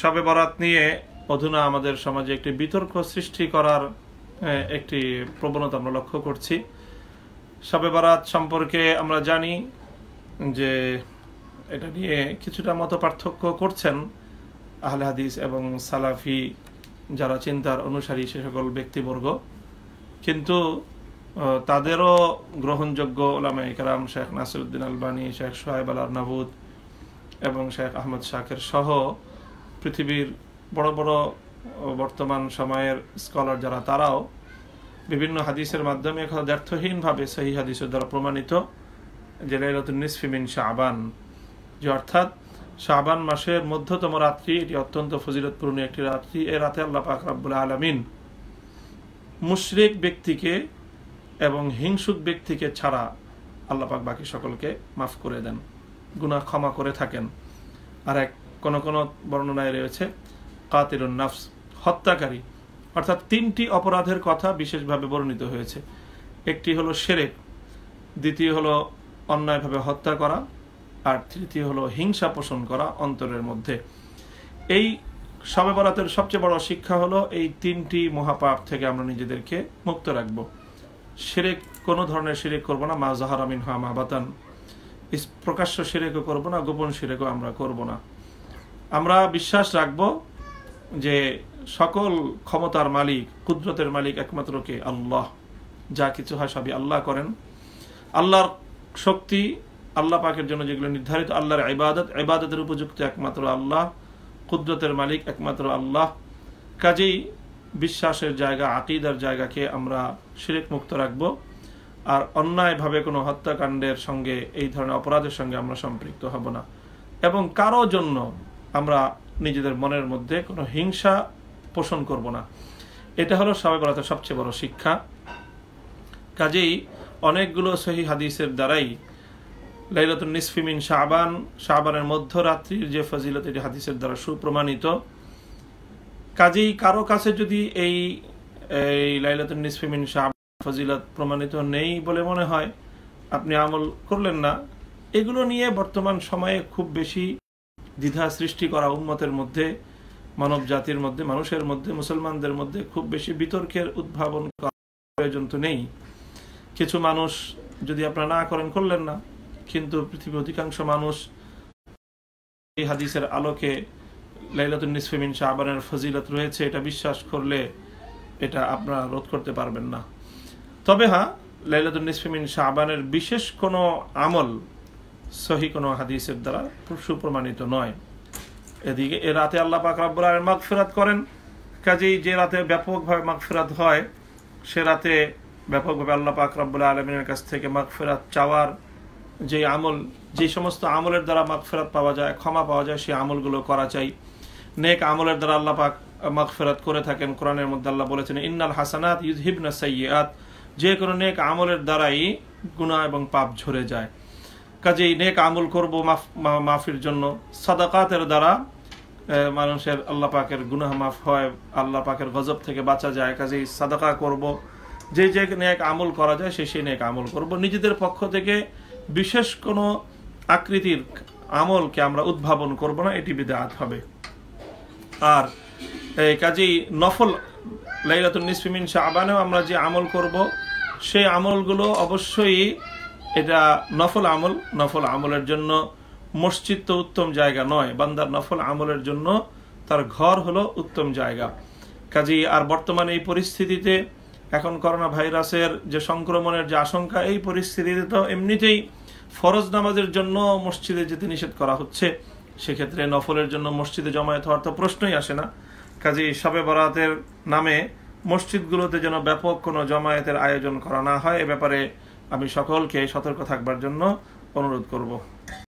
শবে বরাত নিয়ে অধুনা আমাদের সমাজে একটি বিতর্ক সৃষ্টি করার একটি প্রবণতা আমরা লক্ষ্য করছি সবে বরাত সম্পর্কে আমরা জানি যে এটা নিয়ে কিছুটা মত পার্থক্য করছেন আহলে হাদিস এবং সালাফি যারা চিন্তার অনুসারী সে সকল ব্যক্তিবর্গ কিন্তু তাদেরও গ্রহণযোগ্য ওলামা ইকরাম শেখ নাসিরুদ্দিন আলবানী শেখ সোহেব আল নাবুদ এবং শেখ আহমদ শাকের সহ পৃথিবীর বড় বড় বর্তমান সময়ের স্কলার যারা তারাও বিভিন্ন হাদিসের মাধ্যমে এখন দ্ব্যর্থহীনভাবে সেই হাদিসের দ্বারা প্রমাণিত যে লাইলাতুল নিসফিমিন শাহবান যে অর্থাৎ শাহবান মাসের মধ্যতম রাত্রি এটি অত্যন্ত ফজিলতপূর্ণ একটি রাত্রি এ রাতে আল্লাহ পাক রাব্বুল আলমিন মুশরিক ব্যক্তিকে এবং হিংসুক ব্যক্তিকে ছাড়া আল্লাপাক বাকি সকলকে মাফ করে দেন গুণা ক্ষমা করে থাকেন আর এক কোনো কোনো বর্ণনায় রয়েছে কাতের নাফস হত্যাকারী অর্থাৎ তিনটি অপরাধের কথা বিশেষভাবে বর্ণিত হয়েছে একটি হলো সেরে দ্বিতীয় হলো অন্যায়ভাবে হত্যা করা আর তৃতীয় হলো হিংসা পোষণ করা অন্তরের মধ্যে এই সবে বরাতের সবচেয়ে বড় শিক্ষা হলো এই তিনটি মহাপাপ থেকে আমরা নিজেদেরকে মুক্ত রাখবো সেরেক কোনো ধরনের সিরেক করব না মা আমিন হা মা বাতান প্রকাশ্য সিরেকও করব না গোপন সিরেকও আমরা করব না আমরা বিশ্বাস রাখব যে সকল ক্ষমতার মালিক কুদরতের মালিক একমাত্র কে আল্লাহ যা কিছু হয় সবই আল্লাহ করেন আল্লাহর শক্তি আল্লাহ পাকের জন্য যেগুলো নির্ধারিত আল্লাহর ইবাদত ইবাদতের উপযুক্ত একমাত্র আল্লাহ কুদরতের মালিক একমাত্র আল্লাহ কাজেই বিশ্বাসের জায়গা আকিদার জায়গাকে আমরা শিরেক মুক্ত রাখব আর অন্যায়ভাবে কোনো হত্যাকাণ্ডের সঙ্গে এই ধরনের অপরাধের সঙ্গে আমরা সম্পৃক্ত হব না এবং কারো জন্য আমরা নিজেদের মনের মধ্যে কোনো হিংসা পোষণ করব না এটা হলো সবাই বলাতে সবচেয়ে বড় শিক্ষা কাজেই অনেকগুলো সহি হাদিসের দ্বারাই লাইলাতুল নিসফিমিন শাহবান শাহবানের মধ্যরাত্রির যে ফজিলত এটি হাদিসের দ্বারা সুপ্রমাণিত কাজেই কারো কাছে যদি এই এই লাইলাতুল নিসফিমিন শাহবান ফজিলত প্রমাণিত নেই বলে মনে হয় আপনি আমল করলেন না এগুলো নিয়ে বর্তমান সময়ে খুব বেশি দ্বিধা সৃষ্টি করা উন্মতের মধ্যে মানব জাতির মধ্যে মানুষের মধ্যে মুসলমানদের মধ্যে খুব বেশি বিতর্কের উদ্ভাবন প্রয়োজন তো নেই কিছু মানুষ যদি আপনারা না করেন করলেন না কিন্তু পৃথিবীর অধিকাংশ মানুষ এই হাদিসের আলোকে লাইলাতুল নিসফিমিন শাহবানের ফজিলত রয়েছে এটা বিশ্বাস করলে এটা আপনারা রোধ করতে পারবেন না তবে হ্যাঁ লাইলাতুল নিসফিমিন শাহবানের বিশেষ কোনো আমল সহি কোনো হাদিসের দ্বারা সুপ্রমাণিত নয় এদিকে এ রাতে আল্লাহ পাক রাব্বুল আলম মাগফিরাত করেন কাজেই যে রাতে ব্যাপকভাবে মাগফিরাত হয় সে রাতে ব্যাপকভাবে আল্লাহ পাক রাব্বুল আলমিনের কাছ থেকে মাগফিরাত চাওয়ার যে আমল যে সমস্ত আমলের দ্বারা মাগফিরাত পাওয়া যায় ক্ষমা পাওয়া যায় সেই আমলগুলো করা চাই নেক আমলের দ্বারা আল্লাহ পাক মাগফিরাত করে থাকেন কোরআনের মধ্যে আল্লাহ বলেছেন ইন্নাল হাসানাত ইউজহিবনা সাইয়াত যে কোনো নেক আমলের দ্বারাই গুণা এবং পাপ ঝরে যায় কাজেই নেক আমল করব মাফির জন্য সাদাকাতের দ্বারা মানুষের আল্লাহ পাকের গুনাহ মাফ হয় আল্লাহ পাকের গজব থেকে বাঁচা যায় কাজেই সাদাকা করব যে যে নেক আমল করা যায় সে সেই নেক আমল করব নিজেদের পক্ষ থেকে বিশেষ কোনো আকৃতির আমলকে আমরা উদ্ভাবন করব না এটি বিদাত হবে আর এই কাজেই নফল লাইলাতুল নিসফিমিন শাহবানেও আমরা যে আমল করব সেই আমলগুলো অবশ্যই এটা নফল আমল নফল আমলের জন্য মসজিদ তো উত্তম জায়গা নয় বান্দার নফল আমলের জন্য তার ঘর হলো উত্তম জায়গা কাজেই আর বর্তমানে এই পরিস্থিতিতে এখন করোনা ভাইরাসের যে সংক্রমণের যে আশঙ্কা এই পরিস্থিতিতে তো এমনিতেই ফরজ নামাজের জন্য মসজিদে যেতে নিষেধ করা হচ্ছে সেক্ষেত্রে নফলের জন্য মসজিদে জমায়েত হওয়ার তো প্রশ্নই আসে না কাজে শবে বরাতের নামে মসজিদগুলোতে যেন ব্যাপক কোনো জমায়েতের আয়োজন করা না হয় এ ব্যাপারে আমি সকলকে সতর্ক থাকবার জন্য অনুরোধ করব